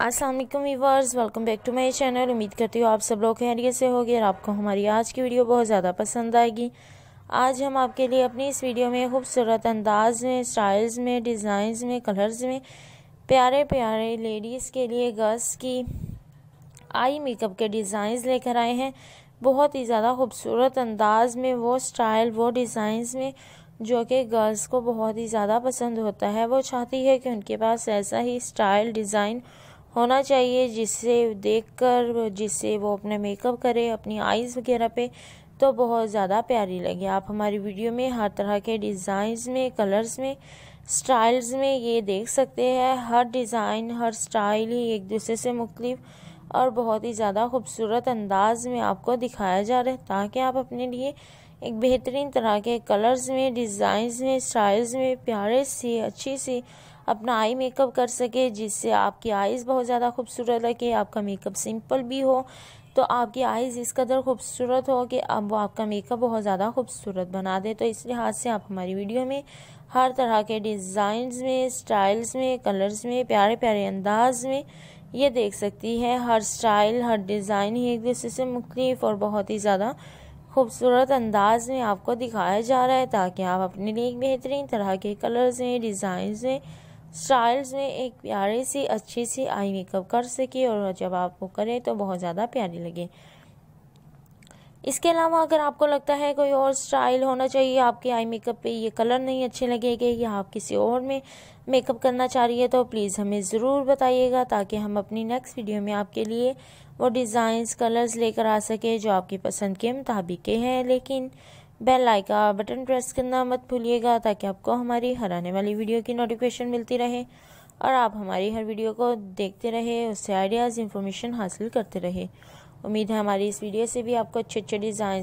अस्सलाम वालेकुम viewers welcome back to my channel उम्मीद करती हूँ आप सब लोग खैरियत से होगी और आपको हमारी आज की वीडियो बहुत ज़्यादा पसंद आएगी आज हम आपके लिए अपनी इस वीडियो में खूबसूरत अंदाज में स्टाइल्स में डिज़ाइंस में कलर्स में प्यारे प्यारे लेडीज़ के लिए गर्ल्स की आई मेकअप के डिज़ाइंस लेकर आए हैं बहुत ही ज़्यादा खूबसूरत अंदाज में वो स्टाइल वो डिज़ाइंस में जो कि गर्ल्स को बहुत ही ज़्यादा पसंद होता है वो चाहती है कि उनके पास ऐसा ही स्टाइल डिज़ाइन होना चाहिए जिससे देखकर जिससे वो अपने मेकअप करे अपनी आईज़ वगैरह पे तो बहुत ज़्यादा प्यारी लगे आप हमारी वीडियो में हर तरह के डिज़ाइंस में कलर्स में स्टाइल्स में ये देख सकते हैं हर डिज़ाइन हर स्टाइल ही एक दूसरे से मुख्तलिफ और बहुत ही ज़्यादा खूबसूरत अंदाज में आपको दिखाया जा रहा है ताकि आप अपने लिए एक बेहतरीन तरह के कलर्स में डिज़ाइंस में स्टाइल्स में प्यारे सी अच्छी सी अपना आई मेकअप कर सके जिससे आपकी आईज बहुत ज़्यादा खूबसूरत लगे आपका मेकअप सिंपल भी हो तो आपकी आइज़ इस कदर खूबसूरत हो कि अब वो आपका मेकअप बहुत ज़्यादा खूबसूरत बना दे तो इस लिहाज से आप हमारी वीडियो में हर तरह के डिज़ाइंस में स्टाइल्स में कलर्स में प्यारे प्यारे अंदाज में ये देख सकती है हर स्टाइल हर डिज़ाइन ही एक दूसरे से मुख्तफ और बहुत ही ज़्यादा खूबसूरत अंदाज में आपको दिखाया जा रहा है ताकि आप अपने लिए एक बेहतरीन तरह के कलर्स में डिज़ाइंस में स्टाइल्स में एक प्यारे सी अच्छी सी आई मेकअप कर सके और जब आप वो करें तो बहुत ज़्यादा प्यारी लगे इसके अलावा अगर आपको लगता है कोई और स्टाइल होना चाहिए आपके आई मेकअप पे ये कलर नहीं अच्छे लगेंगे या आप किसी और में मेकअप करना चाह रही है तो प्लीज़ हमें ज़रूर बताइएगा ताकि हम अपनी नेक्स्ट वीडियो में आपके लिए वो डिज़ाइंस कलर्स लेकर आ सके जो आपकी पसंद के मुताबिक के हैं लेकिन बेल आइका बटन प्रेस करना मत भूलिएगा ताकि आपको हमारी हर आने वाली वीडियो की नोटिफिकेशन मिलती रहे और आप हमारी हर वीडियो को देखते रहे उससे आइडियाज़ इन्फॉर्मेशन हासिल करते रहे उम्मीद है हमारी इस वीडियो से भी आपको अच्छे अच्छे डिज़ाइन